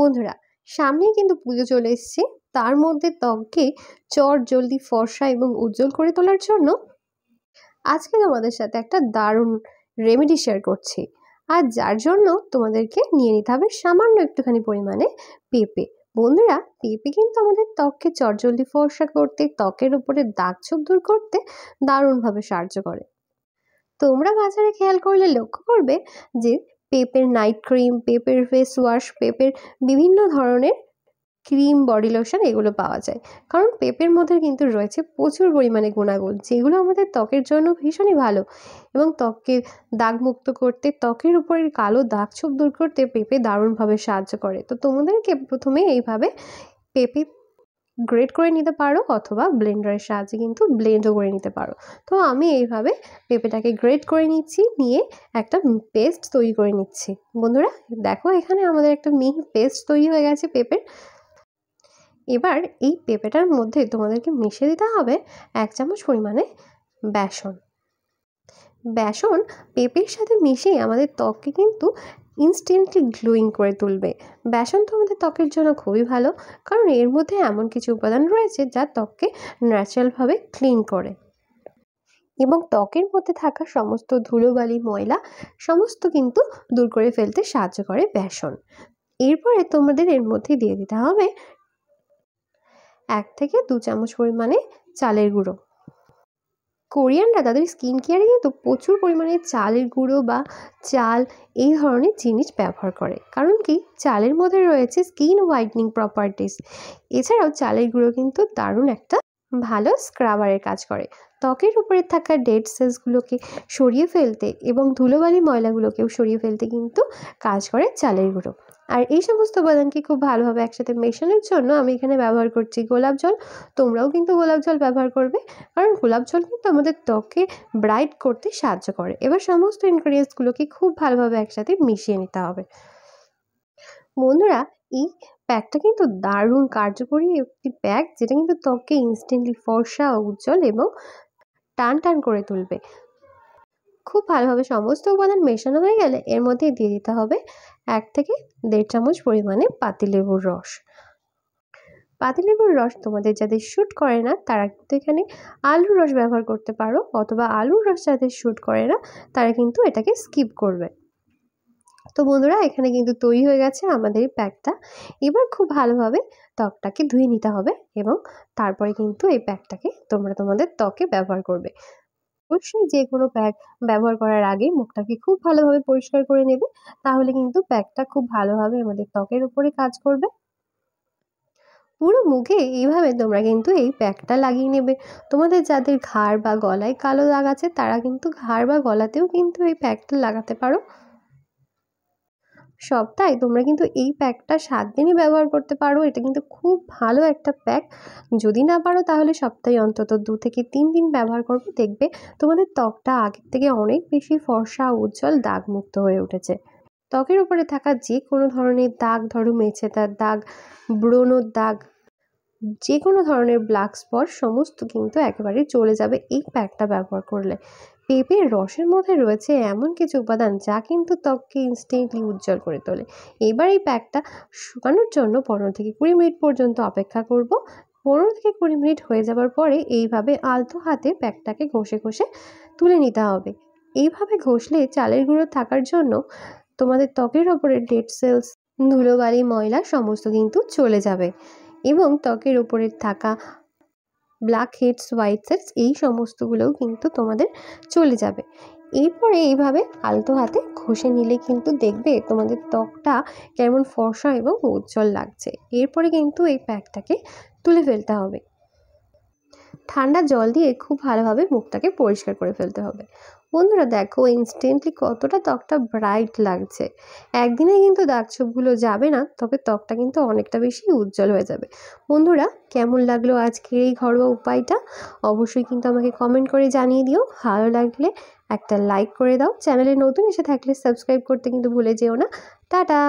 বন্ধুরা সামনেই কিন্তু পুজো চলে এসছে তার মধ্যে ত্বককে চট জলদি ফর্সা এবং উজ্জ্বল করে তোলার জন্য আজকে তোমাদের সাথে একটা দারুণ রেমেডি শেয়ার করছি আর যার জন্য তোমাদেরকে নিয়ে নিতে হবে সামান্য একটুখানি পরিমাণে পেঁপে বন্ধুরা পেঁপে কিন্তু আমাদের ত্বককে জলদি ফর্সা করতে ত্বকের উপরে ছোপ দূর করতে দারুণভাবে সাহায্য করে তোমরা বাজারে খেয়াল করলে লক্ষ্য করবে যে পেপের নাইট ক্রিম পেপের ফেস ওয়াশ পেপের বিভিন্ন ধরনের ক্রিম বডি লোশন এগুলো পাওয়া যায় কারণ পেঁপের মধ্যে কিন্তু রয়েছে প্রচুর পরিমাণে গুণাগুণ যেগুলো আমাদের ত্বকের জন্য ভীষণই ভালো এবং ত্বককে দাগমুক্ত করতে ত্বকের উপরের কালো দাগ ছোপ দূর করতে পেঁপে দারুণভাবে সাহায্য করে তো তোমাদেরকে প্রথমে এইভাবে পেঁপে গ্রেড করে নিতে পারো অথবা ব্লেন্ডারের সাহায্যে কিন্তু ব্লেন্ডও করে নিতে পারো তো আমি এইভাবে পেঁপেটাকে গ্রেড করে নিচ্ছি নিয়ে একটা পেস্ট তৈরি করে নিচ্ছি বন্ধুরা দেখো এখানে আমাদের একটা মিহি পেস্ট তৈরি হয়ে গেছে পেঁপের এবার এই পেঁপেটার মধ্যে তোমাদেরকে মিশিয়ে দিতে হবে এক চামচ পরিমাণে বেসন বেসন পেঁপের সাথে মিশিয়ে আমাদের ত্বককে কিন্তু ইনস্ট্যান্টলি গ্লোয়িং করে তুলবে বেসন তো আমাদের ত্বকের জন্য খুবই ভালো কারণ এর মধ্যে এমন কিছু উপাদান রয়েছে যা ত্বককে ন্যাচারালভাবে ক্লিন করে এবং ত্বকের মধ্যে থাকা সমস্ত ধুলোবালি ময়লা সমস্ত কিন্তু দূর করে ফেলতে সাহায্য করে বেসন এরপরে তোমাদের এর মধ্যে দিয়ে দিতে হবে এক থেকে দু চামচ পরিমাণে চালের গুঁড়ো কোরিয়ানরা তাদের স্কিন কেয়ারে কিন্তু প্রচুর পরিমাণে চালের গুঁড়ো বা চাল এই ধরনের জিনিস ব্যবহার করে কারণ কি চালের মধ্যে রয়েছে স্কিন হোয়াইটনিং প্রপার্টিস এছাড়াও চালের গুঁড়ো কিন্তু দারুণ একটা ভালো স্ক্রাবারের কাজ করে ত্বকের উপরে থাকা ডেড সেলসগুলোকে সরিয়ে ফেলতে এবং ধুলোবালি ময়লাগুলোকেও সরিয়ে ফেলতে কিন্তু কাজ করে চালের গুঁড়ো আর এই সমস্ত উপাদানকে খুব ভালোভাবে একসাথে মেশানোর জন্য আমি এখানে ব্যবহার করছি গোলাপ জল তোমরাও কিন্তু গোলাপ জল ব্যবহার করবে কারণ গোলাপ জল কিন্তু আমাদের ত্বকে ব্রাইট করতে সাহায্য করে এবার সমস্ত ইনগ্রিডিয়েন্টসগুলোকে খুব ভালোভাবে একসাথে মিশিয়ে নিতে হবে বন্ধুরা এই প্যাকটা কিন্তু দারুণ কার্যকরী একটি প্যাক যেটা কিন্তু ত্বককে ইনস্ট্যান্টলি ফর্সা উজ্জ্বল এবং টান টান করে তুলবে খুব ভালোভাবে সমস্ত উপাদান মেশানো হয়ে গেলে এর মধ্যে দিয়ে দিতে হবে এক থেকে দেড় চামচ পরিমাণে পাতিলেবুর রস পাতিলেবুর রস তোমাদের যাদের শ্যুট করে না তারা কিন্তু এখানে আলুর রস ব্যবহার করতে পারো অথবা আলুর রস যাদের শ্যুট করে না তারা কিন্তু এটাকে স্কিপ করবে তো বন্ধুরা এখানে কিন্তু তৈরি হয়ে গেছে আমাদের প্যাকটা এবার খুব ভালোভাবে ত্বকটাকে ধুয়ে নিতে হবে এবং তারপরে কিন্তু এই প্যাকটাকে তোমরা তোমাদের ত্বকে ব্যবহার করবে অবশ্যই যে কোনো প্যাক ব্যবহার করার আগে মুখটাকে খুব ভালোভাবে পরিষ্কার করে নেবে তাহলে কিন্তু প্যাকটা খুব ভালোভাবে আমাদের ত্বকের উপরে কাজ করবে পুরো মুখে এইভাবে তোমরা কিন্তু এই প্যাকটা লাগিয়ে নেবে তোমাদের যাদের ঘাড় বা গলায় কালো দাগ আছে তারা কিন্তু ঘাড় বা গলাতেও কিন্তু এই প্যাকটা লাগাতে পারো সপ্তাহে তোমরা কিন্তু এই প্যাকটা সাত দিনই ব্যবহার করতে পারো এটা কিন্তু খুব ভালো একটা প্যাক যদি না পারো তাহলে সপ্তাহে অন্তত দু থেকে তিন দিন ব্যবহার করবে দেখবে তোমাদের ত্বকটা আগের থেকে অনেক বেশি ফর্সা উজ্জ্বল দাগমুক্ত হয়ে উঠেছে ত্বকের উপরে থাকা যে কোনো ধরনের দাগ ধরো মেছে তার দাগ ব্রণর দাগ যে কোনো ধরনের ব্ল্যাক স্পট সমস্ত কিন্তু একেবারে চলে যাবে এই প্যাকটা ব্যবহার করলে পেঁপের রসের মধ্যে রয়েছে এমন কিছু উপাদান যা কিন্তু ত্বককে ইনস্ট্যান্টলি উজ্জ্বল করে তোলে এবার এই প্যাকটা শুকানোর জন্য পনেরো থেকে কুড়ি মিনিট পর্যন্ত অপেক্ষা করব পনেরো থেকে কুড়ি মিনিট হয়ে যাওয়ার পরে এইভাবে আলতো হাতে প্যাকটাকে ঘষে ঘষে তুলে নিতে হবে এইভাবে ঘষলে চালের গুঁড়ো থাকার জন্য তোমাদের ত্বকের ওপরে ডেড সেলস ধুলোবালি ময়লা সমস্ত কিন্তু চলে যাবে এবং ত্বকের ওপরে থাকা ব্ল্যাক হেডস হোয়াইট সেটস এই সমস্তগুলোও কিন্তু তোমাদের চলে যাবে এরপরে এইভাবে আলতো হাতে ঘষে নিলে কিন্তু দেখবে তোমাদের ত্বকটা কেমন ফর্সা এবং উজ্জ্বল লাগছে এরপরে কিন্তু এই প্যাকটাকে তুলে ফেলতে হবে ঠান্ডা জল দিয়ে খুব ভালোভাবে মুখটাকে পরিষ্কার করে ফেলতে হবে বন্ধুরা দেখো ইনস্ট্যান্টলি কতটা ত্বকটা ব্রাইট লাগছে একদিনে কিন্তু দাগ ছোপগুলো যাবে না তবে ত্বকটা কিন্তু অনেকটা বেশি উজ্জ্বল হয়ে যাবে বন্ধুরা কেমন লাগলো আজকের এই ঘরোয়া উপায়টা অবশ্যই কিন্তু আমাকে কমেন্ট করে জানিয়ে দিও ভালো লাগলে একটা লাইক করে দাও চ্যানেলে নতুন এসে থাকলে সাবস্ক্রাইব করতে কিন্তু ভুলে যেও না টাটা